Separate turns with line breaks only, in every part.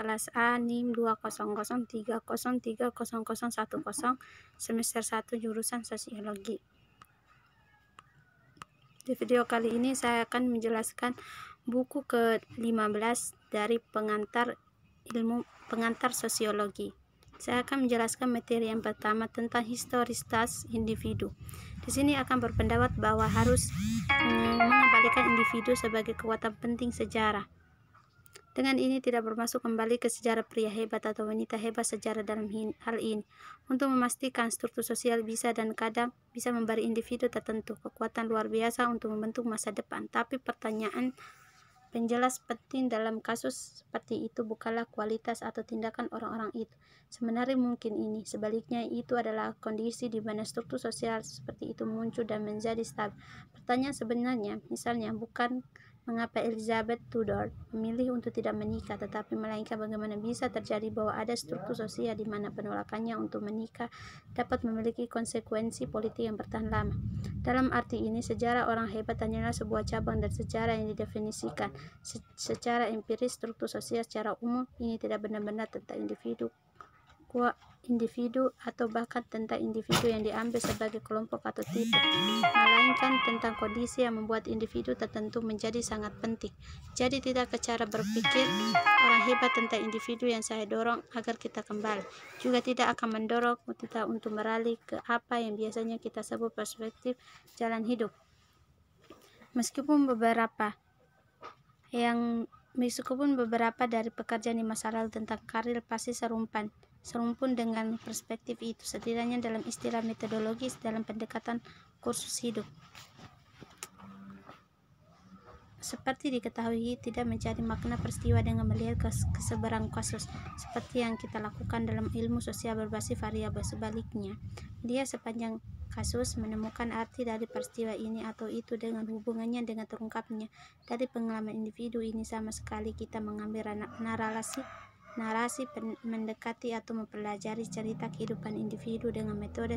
kelas A NIM 2003030010 semester 1 jurusan Sosiologi. Di video kali ini saya akan menjelaskan buku ke-15 dari pengantar ilmu pengantar sosiologi. Saya akan menjelaskan materi yang pertama tentang historisitas individu. Di sini akan berpendapat bahwa harus eh, mengembalikan individu sebagai kekuatan penting sejarah dengan ini tidak bermasuk kembali ke sejarah pria hebat atau wanita hebat sejarah dalam hal ini. Untuk memastikan struktur sosial bisa dan kadang bisa memberi individu tertentu kekuatan luar biasa untuk membentuk masa depan. Tapi pertanyaan penjelas penting dalam kasus seperti itu bukanlah kualitas atau tindakan orang-orang itu. Sebenarnya mungkin ini, sebaliknya itu adalah kondisi di mana struktur sosial seperti itu muncul dan menjadi stabil. Pertanyaan sebenarnya, misalnya bukan mengapa Elizabeth Tudor memilih untuk tidak menikah, tetapi melainkan bagaimana bisa terjadi bahwa ada struktur sosial di mana penolakannya untuk menikah dapat memiliki konsekuensi politik yang bertahan lama. Dalam arti ini, sejarah orang hebat hanyalah sebuah cabang dari sejarah yang didefinisikan Se secara empiris struktur sosial secara umum ini tidak benar-benar tentang individu kuat individu atau bahkan tentang individu yang diambil sebagai kelompok atau tidak, melainkan tentang kondisi yang membuat individu tertentu menjadi sangat penting. Jadi tidak ke cara berpikir orang hebat tentang individu yang saya dorong agar kita kembali, juga tidak akan mendorong kita untuk meralih ke apa yang biasanya kita sebut perspektif jalan hidup. Meskipun beberapa yang meskipun beberapa dari pekerjaan di masa lalu tentang karir pasti serumpan, serumpun dengan perspektif itu, setidaknya dalam istilah metodologis dalam pendekatan kursus hidup. Seperti diketahui, tidak mencari makna peristiwa dengan melihat keseberang kasus, seperti yang kita lakukan dalam ilmu sosial berbasis variabel. Sebaliknya, dia sepanjang kasus menemukan arti dari peristiwa ini atau itu dengan hubungannya dengan terungkapnya dari pengalaman individu ini sama sekali kita mengambil narasi narasi mendekati atau mempelajari cerita kehidupan individu dengan metode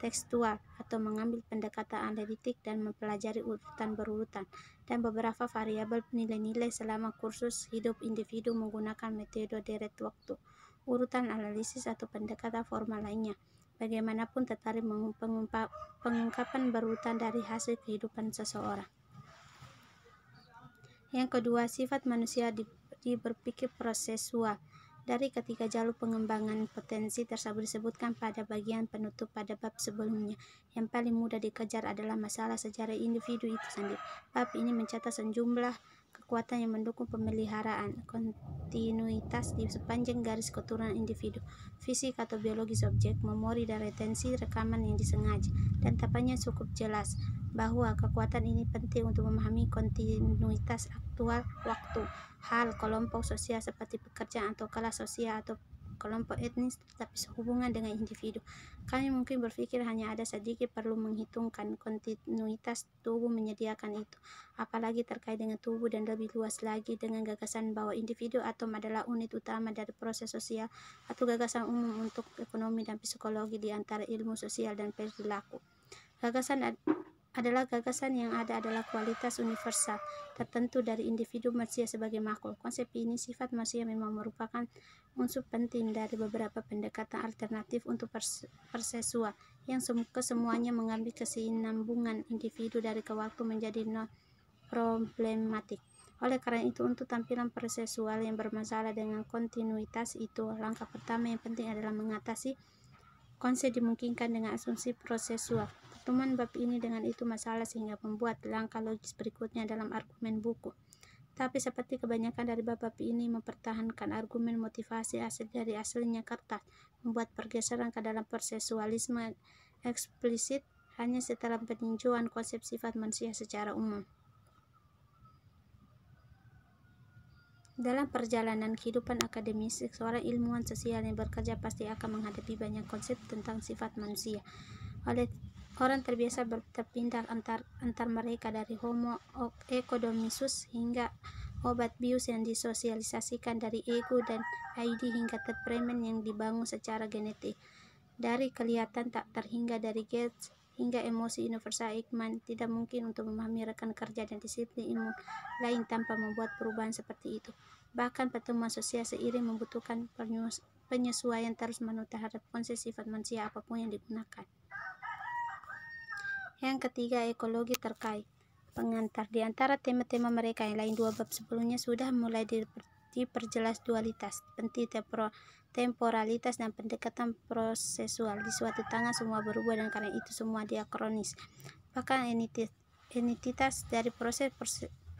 tekstual atau mengambil pendekatan analitik dan mempelajari urutan berurutan dan beberapa variabel nilai-nilai selama kursus hidup individu menggunakan metode deret waktu, urutan analisis atau pendekatan formal lainnya. Bagaimanapun tertarik pengungkapan berurutan dari hasil kehidupan seseorang. Yang kedua, sifat manusia di di berpikir prosesual. Dari ketiga jalur pengembangan potensi tersebut disebutkan pada bagian penutup pada bab sebelumnya. Yang paling mudah dikejar adalah masalah sejarah individu itu sendiri. Bab ini mencatat sejumlah kekuatan yang mendukung pemeliharaan kontinuitas di sepanjang garis keturunan individu, fisik atau biologis objek, memori dan retensi rekaman yang disengaja, dan tapanya cukup jelas bahwa kekuatan ini penting untuk memahami kontinuitas aktual waktu, hal kelompok sosial seperti pekerjaan atau kelas sosial atau kelompok etnis tetapi sehubungan dengan individu. Kami mungkin berpikir hanya ada sedikit perlu menghitungkan kontinuitas tubuh menyediakan itu, apalagi terkait dengan tubuh dan lebih luas lagi dengan gagasan bahwa individu atom adalah unit utama dari proses sosial atau gagasan umum untuk ekonomi dan psikologi di antara ilmu sosial dan perilaku. Gagasan adalah gagasan yang ada adalah kualitas universal tertentu dari individu manusia sebagai makhluk. Konsep ini sifat manusia memang merupakan unsur penting dari beberapa pendekatan alternatif untuk persesua yang kesemuanya mengambil kesinambungan individu dari ke waktu menjadi non problematik. Oleh karena itu, untuk tampilan persesual yang bermasalah dengan kontinuitas itu, langkah pertama yang penting adalah mengatasi konsep dimungkinkan dengan asumsi prosesual. Pertemuan bab ini dengan itu masalah sehingga membuat langkah logis berikutnya dalam argumen buku. Tapi seperti kebanyakan dari bab-bab ini mempertahankan argumen motivasi asal dari aslinya kertas, membuat pergeseran ke dalam persesualisme eksplisit hanya setelah peninjauan konsep sifat manusia secara umum. Dalam perjalanan kehidupan akademis, seorang ilmuwan sosial yang bekerja pasti akan menghadapi banyak konsep tentang sifat manusia. Oleh Orang terbiasa berpindah antar, antar mereka dari homo ekodomisus hingga obat bius yang disosialisasikan dari ego dan ID hingga terpremen yang dibangun secara genetik. Dari kelihatan tak terhingga dari Gates hingga emosi universal Ekman tidak mungkin untuk memahami rekan kerja dan disiplin ilmu lain tanpa membuat perubahan seperti itu. Bahkan pertemuan sosial seiring membutuhkan penyesuaian terus-menerus terhadap konsep sifat manusia apapun yang digunakan. Yang ketiga, ekologi terkait pengantar. Di antara tema-tema mereka yang lain dua bab sebelumnya sudah mulai diperjelas dualitas, penti temporalitas dan pendekatan prosesual. Di suatu tangan semua berubah dan karena itu semua diakronis. Bahkan entitas dari proses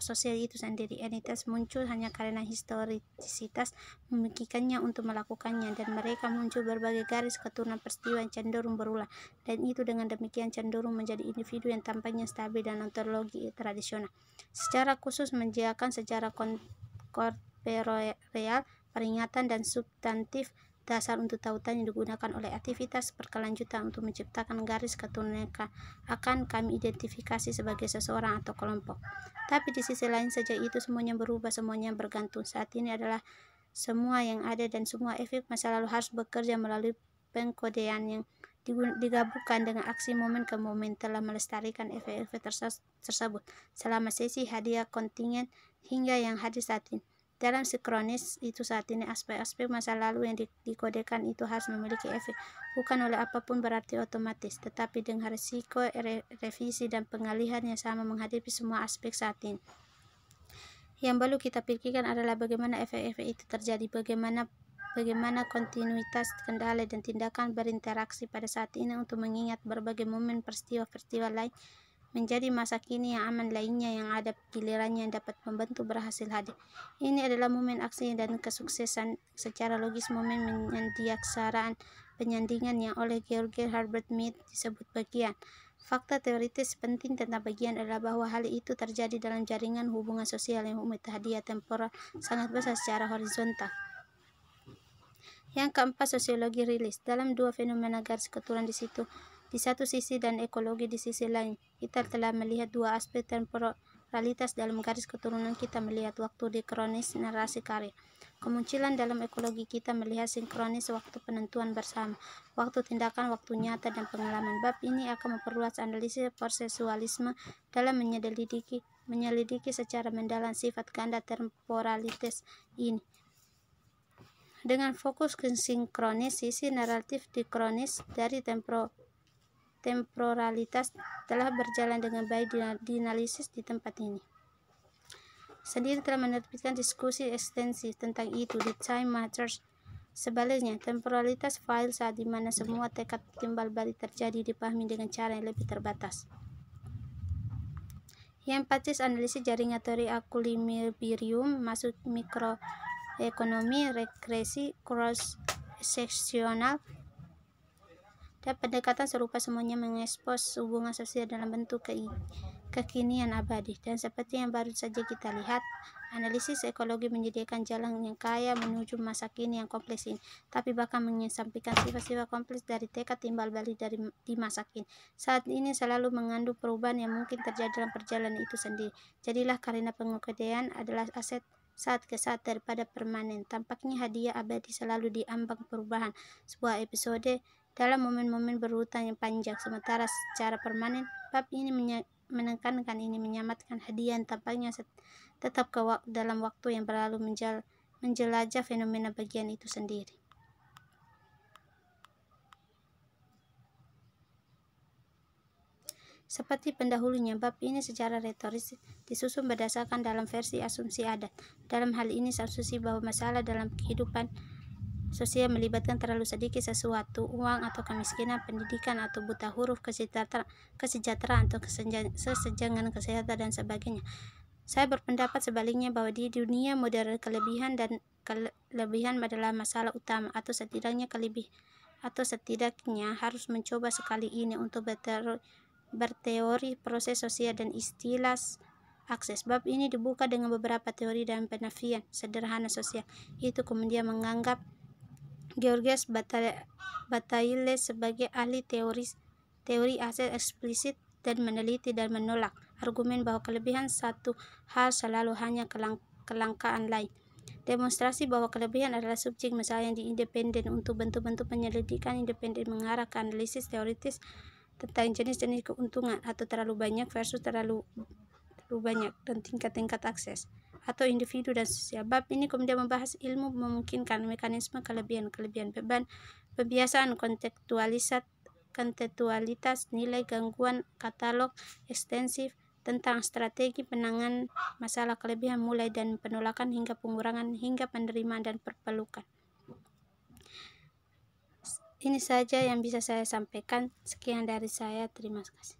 sosial itu sendiri. Entitas muncul hanya karena historisitas memikirkannya untuk melakukannya dan mereka muncul berbagai garis keturunan peristiwa yang cenderung berulang dan itu dengan demikian cenderung menjadi individu yang tampaknya stabil dan ontologi tradisional. Secara khusus menjelaskan secara korporeal peringatan dan substantif dasar untuk tautan yang digunakan oleh aktivitas berkelanjutan untuk menciptakan garis keturunan akan kami identifikasi sebagai seseorang atau kelompok. Tapi di sisi lain saja itu semuanya berubah, semuanya bergantung. Saat ini adalah semua yang ada dan semua efek masa lalu harus bekerja melalui pengkodean yang digabungkan dengan aksi momen ke momen telah melestarikan efek-efek tersebut selama sesi hadiah kontingen hingga yang hadir saat ini. Dalam sikronis itu saat ini aspek-aspek masa lalu yang dikodekan itu harus memiliki efek bukan oleh apapun berarti otomatis, tetapi dengan risiko re revisi dan pengalihan yang sama menghadapi semua aspek saat ini. Yang perlu kita pikirkan adalah bagaimana efek-efek itu terjadi, bagaimana bagaimana kontinuitas kendala dan tindakan berinteraksi pada saat ini untuk mengingat berbagai momen peristiwa-peristiwa lain menjadi masa kini yang aman lainnya yang ada gilirannya yang dapat membantu berhasil hadir. Ini adalah momen aksi dan kesuksesan secara logis momen penyandiaksaraan penyandingan yang oleh George Herbert Mead disebut bagian. Fakta teoritis penting tentang bagian adalah bahwa hal itu terjadi dalam jaringan hubungan sosial yang umum hadiah temporal sangat besar secara horizontal. Yang keempat, sosiologi rilis. Dalam dua fenomena garis keturunan di situ, di satu sisi dan ekologi di sisi lain, kita hmm. telah melihat dua aspek temporalitas dalam garis keturunan kita melihat waktu kronis narasi karya. Kemunculan dalam ekologi kita melihat sinkronis waktu penentuan bersama, waktu tindakan, waktu nyata, dan pengalaman. Bab ini akan memperluas analisis prosesualisme dalam menyelidiki, menyelidiki secara mendalam sifat ganda temporalitas ini dengan fokus ke sinkronis sisi naratif dikronis dari temporo temporalitas telah berjalan dengan baik di analisis di tempat ini. Sendiri telah menerbitkan diskusi ekstensi tentang itu di Time Matters. Sebaliknya, temporalitas file saat di mana semua tekad timbal balik terjadi dipahami dengan cara yang lebih terbatas. Yang patis analisis jaringan teori akulimirium masuk mikroekonomi regresi cross-seksional dan pendekatan serupa semuanya mengekspos hubungan sosial dalam bentuk ke kekinian abadi. Dan seperti yang baru saja kita lihat, analisis ekologi menyediakan jalan yang kaya menuju masa kini yang kompleks ini, tapi bahkan mengesampingkan sifat-sifat kompleks dari tekad timbal balik dari di masa kini. Saat ini selalu mengandung perubahan yang mungkin terjadi dalam perjalanan itu sendiri. Jadilah karena pengukuran adalah aset saat ke saat daripada permanen. Tampaknya hadiah abadi selalu diambang perubahan. Sebuah episode dalam momen-momen berhutang yang panjang. Sementara secara permanen, bab ini menekankan ini menyamatkan hadiah yang tampaknya tetap ke wak dalam waktu yang berlalu menjel menjelajah fenomena bagian itu sendiri. Seperti pendahulunya, bab ini secara retoris disusun berdasarkan dalam versi asumsi adat. Dalam hal ini, asumsi bahwa masalah dalam kehidupan sosial melibatkan terlalu sedikit sesuatu, uang atau kemiskinan, pendidikan atau buta huruf, kesejahteraan, kesejahteraan atau kesenjangan kesehatan dan sebagainya. Saya berpendapat sebaliknya bahwa di dunia modern kelebihan dan kelebihan adalah masalah utama atau setidaknya kelebih atau setidaknya harus mencoba sekali ini untuk berteori, berteori proses sosial dan istilah akses. Bab ini dibuka dengan beberapa teori dan penafian sederhana sosial. Itu kemudian menganggap Georges Bataille sebagai ahli teori, teori aset eksplisit dan meneliti dan menolak argumen bahwa kelebihan satu hal selalu hanya kelang kelangkaan lain. Demonstrasi bahwa kelebihan adalah subjek masalah yang independen untuk bentuk-bentuk penyelidikan independen mengarah ke analisis teoritis tentang jenis-jenis keuntungan atau terlalu banyak versus terlalu, terlalu banyak dan tingkat-tingkat akses atau individu dan sosial. Bab ini kemudian membahas ilmu memungkinkan mekanisme kelebihan-kelebihan beban, kebiasaan kontekstualisat, kontekstualitas, nilai gangguan, katalog ekstensif, tentang strategi penanganan masalah kelebihan mulai dan penolakan hingga pengurangan hingga penerimaan dan perpelukan. Ini saja yang bisa saya sampaikan. Sekian dari saya. Terima kasih.